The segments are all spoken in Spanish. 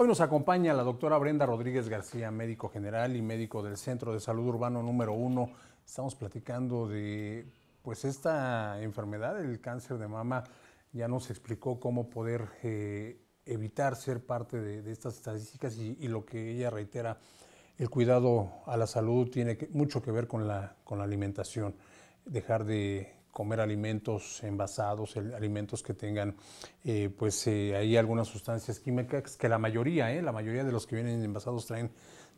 Hoy nos acompaña la doctora Brenda Rodríguez García, médico general y médico del Centro de Salud Urbano número uno. Estamos platicando de pues esta enfermedad, el cáncer de mama. Ya nos explicó cómo poder eh, evitar ser parte de, estas estadísticas y, lo que ella reitera, el cuidado a la salud tiene mucho que ver con la, con la alimentación, dejar de comer alimentos envasados, alimentos que tengan, eh, pues eh, ahí hay algunas sustancias químicas que la mayoría, eh, la mayoría de los que vienen envasados traen,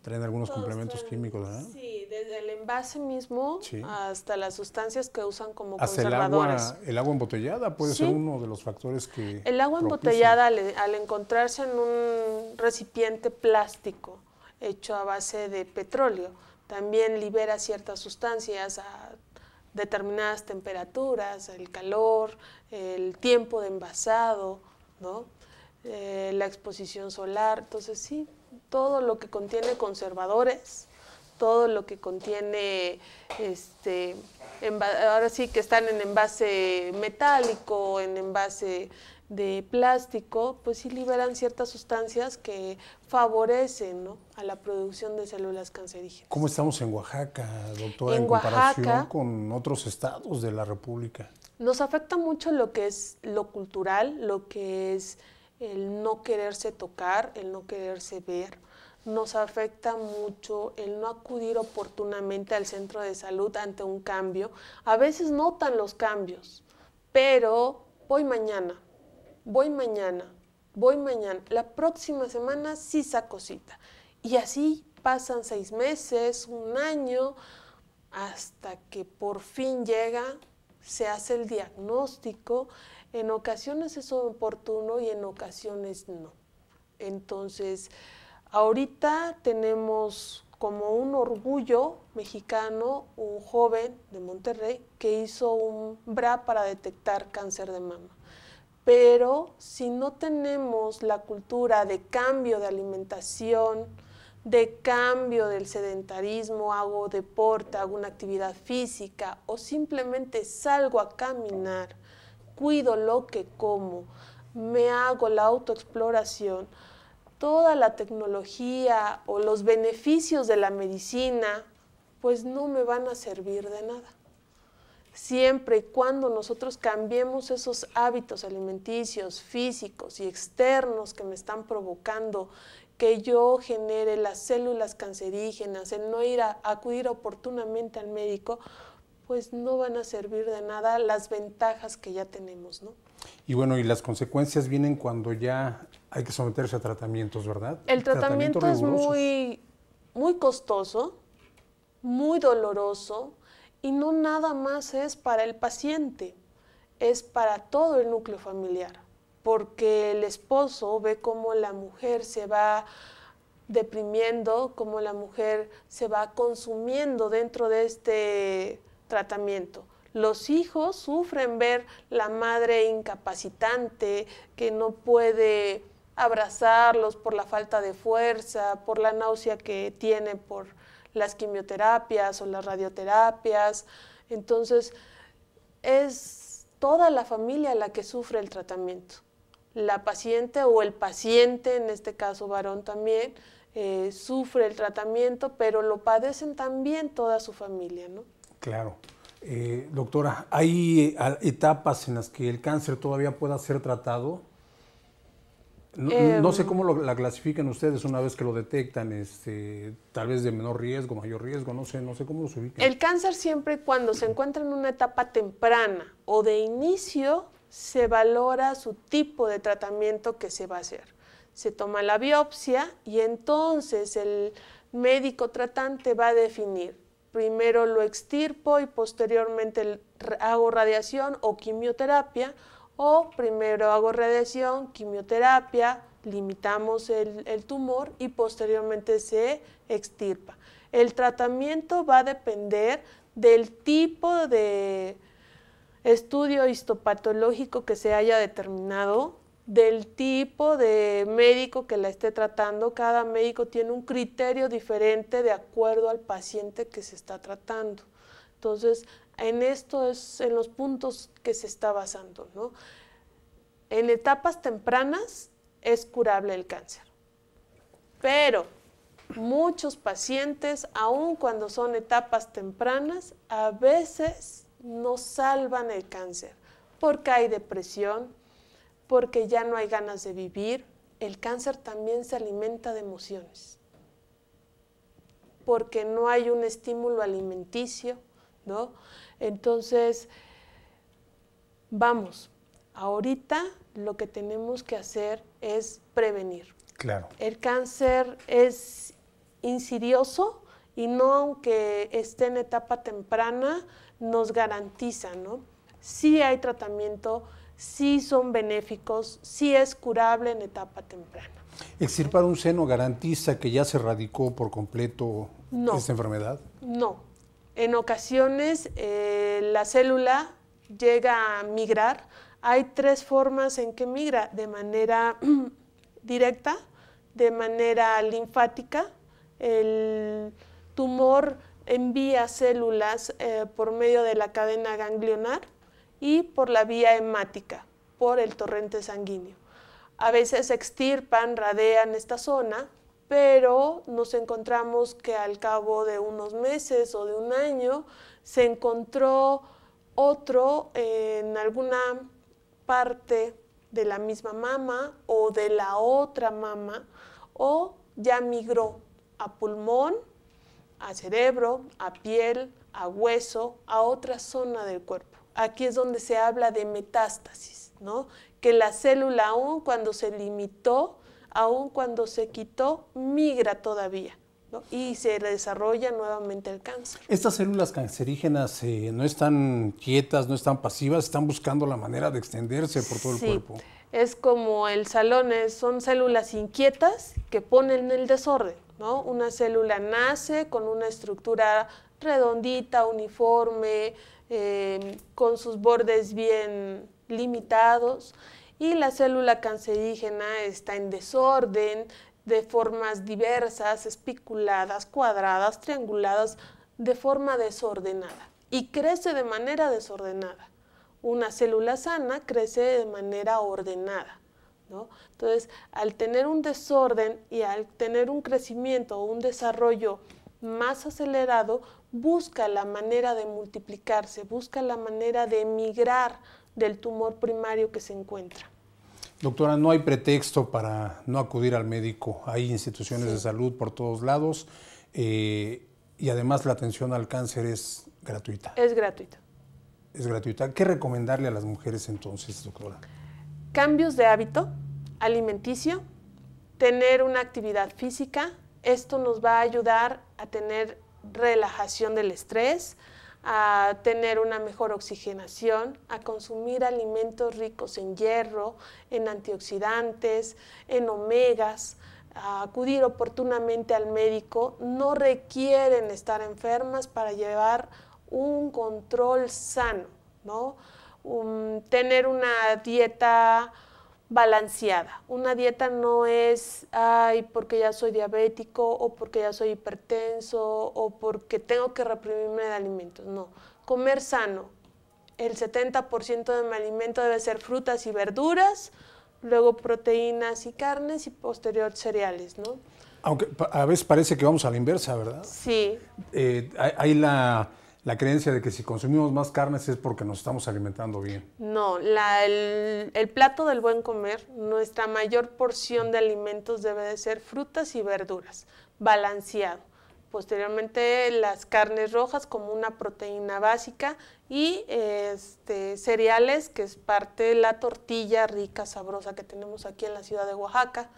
traen algunos complementos químicos. Sí, desde el envase mismo hasta las sustancias que usan como conservadores. El agua, embotellada puede ser uno de los factores que. El agua embotellada al encontrarse en un recipiente plástico hecho a base de petróleo también libera ciertas sustancias a determinadas temperaturas, el calor, el tiempo de envasado, ¿no? Eh, la exposición solar. Entonces sí, todo lo que contiene conservadores, todo lo que contiene, este, ahora sí que están en envase metálico, en envase de plástico, pues sí liberan ciertas sustancias que favorecen a la producción de células cancerígenas. ¿Cómo estamos en Oaxaca, doctora, en, comparación con otros estados de la República? Nos afecta mucho lo que es lo cultural, lo que es el no quererse tocar, el no quererse ver. Nos afecta mucho el no acudir oportunamente al centro de salud ante un cambio. A veces notan los cambios, pero voy mañana, voy mañana, voy mañana, la próxima semana sí saco cita. Y así pasan seis meses, un año, hasta que por fin llega, se hace el diagnóstico. En ocasiones es oportuno y en ocasiones no. Entonces, ahorita tenemos como un orgullo mexicano, un joven de Monterrey que hizo un BRA para detectar cáncer de mama. Pero si no tenemos la cultura de cambio de alimentación, de cambio del sedentarismo, hago deporte, hago una actividad física o simplemente salgo a caminar, cuido lo que como, me hago la autoexploración, toda la tecnología o los beneficios de la medicina, pues no me van a servir de nada siempre y cuando nosotros cambiemos esos hábitos alimenticios, físicos y externos que me están provocando que yo genere las células cancerígenas, el no ir a, acudir oportunamente al médico, pues no van a servir de nada las ventajas que ya tenemos, Y bueno, y las consecuencias vienen cuando ya hay que someterse a tratamientos, ¿verdad? El tratamiento, tratamiento es muy, muy costoso, muy doloroso, y no nada más es para el paciente, es para todo el núcleo familiar, porque el esposo ve cómo la mujer se va deprimiendo, cómo la mujer se va consumiendo dentro de este tratamiento. Los hijos sufren ver la madre incapacitante que no puede abrazarlos por la falta de fuerza, por la náusea que tiene por las quimioterapias o las radioterapias. Entonces, es toda la familia la que sufre el tratamiento. La paciente o el paciente, en este caso varón también, eh, sufre el tratamiento, pero lo padecen también toda su familia, ¿no? Claro. Eh, doctora, ¿hay eh, etapas en las que el cáncer todavía pueda ser tratado? No, em, sé cómo lo, la clasifican ustedes una vez que lo detectan, este, tal vez de menor riesgo, mayor riesgo, no sé, no sé cómo se ubican. El cáncer siempre cuando se encuentra en una etapa temprana o de inicio, se valora su tipo de tratamiento que se va a hacer. Se toma la biopsia y entonces el médico tratante va a definir, primero lo extirpo y posteriormente hago radiación o quimioterapia o primero hago radiación, quimioterapia, limitamos el, tumor y posteriormente se extirpa. El tratamiento va a depender del tipo de estudio histopatológico que se haya determinado, del tipo de médico que la esté tratando. Cada médico tiene un criterio diferente de acuerdo al paciente que se está tratando. Entonces, en esto en los puntos que se está basando, ¿no? En etapas tempranas es curable el cáncer. Pero muchos pacientes, aun cuando son etapas tempranas, a veces no salvan el cáncer porque hay depresión, porque ya no hay ganas de vivir. El cáncer también se alimenta de emociones porque no hay un estímulo alimenticio, ¿no? Entonces, vamos, ahorita lo que tenemos que hacer es prevenir. Claro. El cáncer es insidioso y no aunque esté en etapa temprana, nos garantiza, ¿no? Sí hay tratamiento, sí son benéficos, sí es curable en etapa temprana. ¿Extirpar un seno garantiza que ya se erradicó por completo esta enfermedad? No, en ocasiones eh, la célula llega a migrar. Hay tres formas en que migra, de manera directa, de manera linfática. El tumor envía células eh, por medio de la cadena ganglionar y por la vía hemática, por el torrente sanguíneo. A veces extirpan, radean esta zona pero nos encontramos que al cabo de unos meses o de un año se encontró otro en alguna parte de la misma mama o de la otra mama o ya migró a pulmón, a cerebro, a piel, a hueso, a otra zona del cuerpo. Aquí es donde se habla de metástasis, ¿no? Que la célula aún cuando se limitó aun cuando se quitó, migra todavía. y se desarrolla nuevamente el cáncer. Estas células cancerígenas eh, no están quietas, no están pasivas, están buscando la manera de extenderse por todo el cuerpo. Es como el salón, son células inquietas que ponen el desorden. Una célula nace con una estructura redondita, uniforme, eh, con sus bordes bien limitados y la célula cancerígena está en desorden de formas diversas, espiculadas, cuadradas, trianguladas, de forma desordenada y crece de manera desordenada. Una célula sana crece de manera ordenada. Entonces, al tener un desorden y al tener un crecimiento o un desarrollo más acelerado, busca la manera de multiplicarse, busca la manera de emigrar del tumor primario que se encuentra. Doctora, no hay pretexto para no acudir al médico. Hay instituciones de salud por todos lados eh, y además la atención al cáncer es gratuita. Es gratuita. Es gratuita. ¿Qué recomendarle a las mujeres entonces, doctora? Cambios de hábito alimenticio, tener una actividad física. Esto nos va a ayudar a tener relajación del estrés, a tener una mejor oxigenación, a consumir alimentos ricos en hierro, en antioxidantes, en omegas, a acudir oportunamente al médico. No requieren estar enfermas para llevar un control sano, ¿no? tener una dieta balanceada. Una dieta no es, ay, porque ya soy diabético o porque ya soy hipertenso o porque tengo que reprimirme de alimentos. No, comer sano. El 70% de mi alimento debe ser frutas y verduras, luego proteínas y carnes y posterior cereales, ¿no? Aunque a veces parece que vamos a la inversa, ¿verdad? Sí. Eh, hay la la creencia de que si consumimos más carnes es porque nos estamos alimentando bien. No, el, plato del buen comer, nuestra mayor porción de alimentos debe de ser frutas y verduras, balanceado. Posteriormente las carnes rojas como una proteína básica y este, cereales, que es parte de la tortilla rica, sabrosa que tenemos aquí en la ciudad de Oaxaca,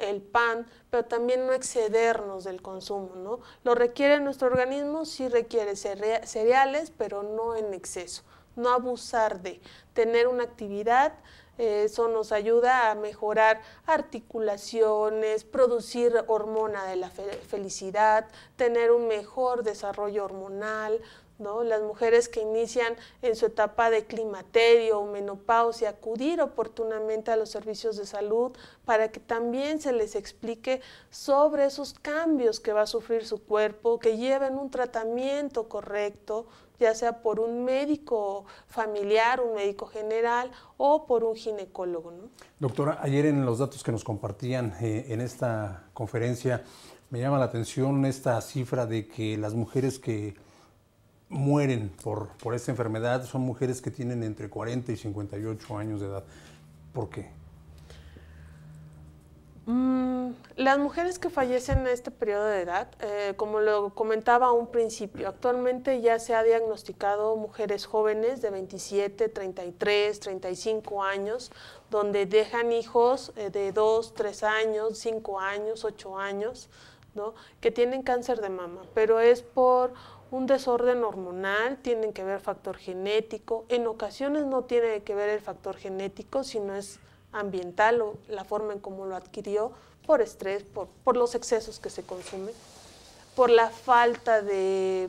el pan, pero también no excedernos del consumo. ¿no? Lo requiere nuestro organismo, sí requiere cereales, pero no en exceso, no abusar de tener una actividad. Eh, eso nos ayuda a mejorar articulaciones, producir hormona de la felicidad, tener un mejor desarrollo hormonal, las mujeres que inician en su etapa de climaterio o menopausia, acudir oportunamente a los servicios de salud para que también se les explique sobre esos cambios que va a sufrir su cuerpo, que lleven un tratamiento correcto, ya sea por un médico familiar, un médico general o por un ginecólogo. Doctora, ayer en los datos que nos compartían eh, en esta conferencia, me llama la atención esta cifra de que las mujeres que mueren por, por esta enfermedad son mujeres que tienen entre 40 y 58 años de edad. ¿Por qué? Mm, las mujeres que fallecen en este periodo de edad, eh, como lo comentaba a un principio, actualmente ya se ha diagnosticado mujeres jóvenes de 27, 33, 35 años, donde dejan hijos eh, de 2, 3 años, 5 años, 8 años que tienen cáncer de mama, pero es por un desorden hormonal, tienen que ver factor genético, en ocasiones no tiene que ver el factor genético, sino es ambiental o la forma en cómo lo adquirió, por estrés, por, los excesos que se consumen, por la falta de,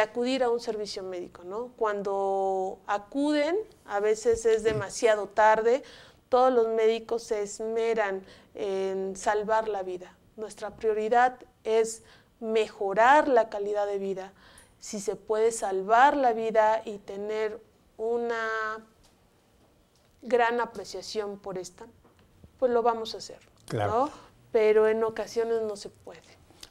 acudir a un servicio médico. Cuando acuden, a veces es demasiado tarde, todos los médicos se esmeran en salvar la vida, nuestra prioridad es mejorar la calidad de vida. Si se puede salvar la vida y tener una gran apreciación por esta, pues lo vamos a hacer. Claro. Pero en ocasiones no se puede.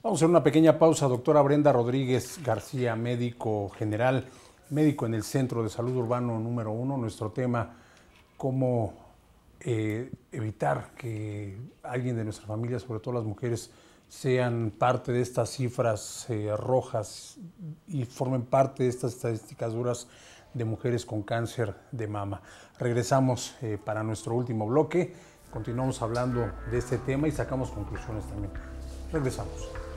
Vamos a hacer una pequeña pausa, doctora Brenda Rodríguez García, médico general, médico en el Centro de Salud Urbano número uno. Nuestro tema, cómo eh, evitar que alguien de nuestra familia, sobre todo las mujeres, sean parte de estas cifras eh, rojas y formen parte de estas estadísticas duras de mujeres con cáncer de mama. Regresamos eh, para nuestro último bloque, continuamos hablando de este tema y sacamos conclusiones también. Regresamos.